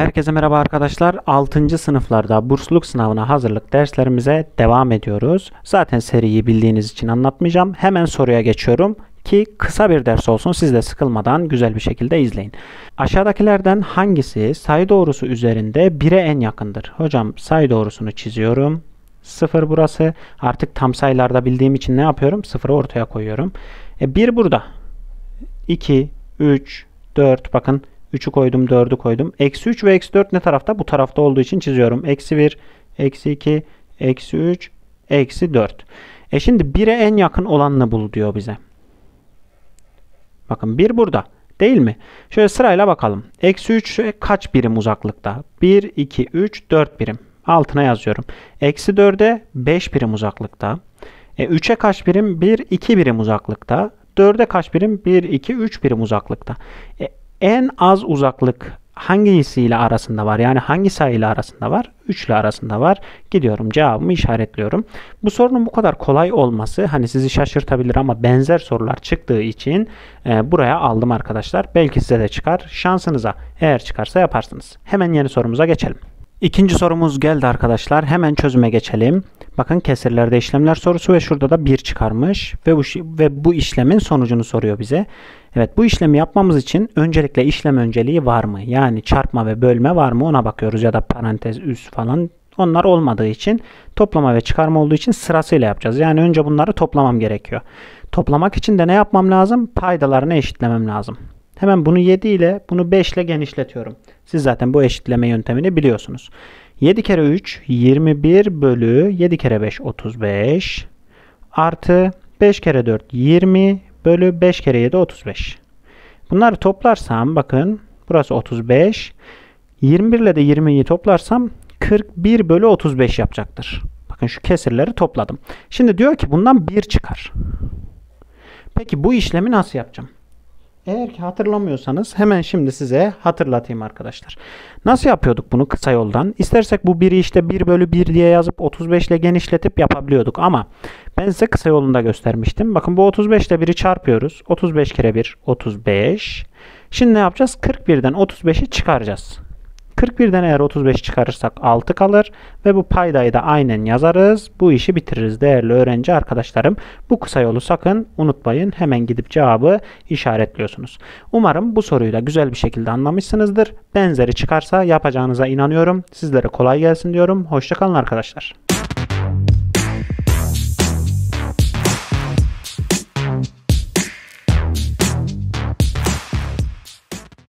Herkese merhaba arkadaşlar. 6. sınıflarda bursluluk sınavına hazırlık derslerimize devam ediyoruz. Zaten seriyi bildiğiniz için anlatmayacağım. Hemen soruya geçiyorum ki kısa bir ders olsun siz de sıkılmadan güzel bir şekilde izleyin. Aşağıdakilerden hangisi sayı doğrusu üzerinde 1'e en yakındır? Hocam sayı doğrusunu çiziyorum. 0 burası. Artık tam sayılarda bildiğim için ne yapıyorum? 0'ı ortaya koyuyorum. E, 1 burada. 2, 3, 4 bakın 3'ü koydum 4'ü koydum. Eksi 3 ve eksi 4 ne tarafta? Bu tarafta olduğu için çiziyorum. Eksi 1, eksi 2, eksi 3, eksi 4. E şimdi 1'e en yakın olanını bul diyor bize. Bakın 1 burada. Değil mi? Şöyle sırayla bakalım. Eksi 3 kaç birim uzaklıkta? 1, 2, 3, 4 birim. Altına yazıyorum. Eksi 4'e 5 birim uzaklıkta. E, 3'e kaç birim? 1, 2 birim uzaklıkta. 4'e kaç birim? 1, 2, 3 birim uzaklıkta. E, en az uzaklık hangisiyle arasında var? Yani hangi sayıyla arasında var? 3 ile arasında var. Gidiyorum cevabımı işaretliyorum. Bu sorunun bu kadar kolay olması hani sizi şaşırtabilir ama benzer sorular çıktığı için e, buraya aldım arkadaşlar. Belki size de çıkar. Şansınıza eğer çıkarsa yaparsınız. Hemen yeni sorumuza geçelim. İkinci sorumuz geldi arkadaşlar. Hemen çözüme geçelim. Bakın kesirlerde işlemler sorusu ve şurada da 1 çıkarmış ve bu ve bu işlemin sonucunu soruyor bize. Evet bu işlemi yapmamız için öncelikle işlem önceliği var mı? Yani çarpma ve bölme var mı? Ona bakıyoruz ya da parantez üst falan onlar olmadığı için toplama ve çıkarma olduğu için sırasıyla yapacağız. Yani önce bunları toplamam gerekiyor. Toplamak için de ne yapmam lazım? Paydalarını eşitlemem lazım. Hemen bunu 7 ile bunu 5 ile genişletiyorum. Siz zaten bu eşitleme yöntemini biliyorsunuz. 7 kere 3 21 bölü 7 kere 5 35 artı 5 kere 4 20 bölü 5 kere 7 35. Bunları toplarsam bakın burası 35. 21 ile de 20'yi toplarsam 41 bölü 35 yapacaktır. Bakın şu kesirleri topladım. Şimdi diyor ki bundan 1 çıkar. Peki bu işlemi nasıl yapacağım? Eğer ki hatırlamıyorsanız hemen şimdi size hatırlatayım arkadaşlar. Nasıl yapıyorduk bunu kısa yoldan? İstersek bu biri işte 1 bölü 1 diye yazıp 35 ile genişletip yapabiliyorduk ama ben size kısa yolunda göstermiştim. Bakın bu 35 ile 1'i çarpıyoruz. 35 kere 1 35. Şimdi ne yapacağız? 41'den 35'i çıkaracağız. 41'den eğer 35 çıkarırsak 6 kalır ve bu paydayı da aynen yazarız. Bu işi bitiririz değerli öğrenci arkadaşlarım. Bu kısa yolu sakın unutmayın. Hemen gidip cevabı işaretliyorsunuz. Umarım bu soruyu da güzel bir şekilde anlamışsınızdır. Benzeri çıkarsa yapacağınıza inanıyorum. Sizlere kolay gelsin diyorum. Hoşçakalın arkadaşlar.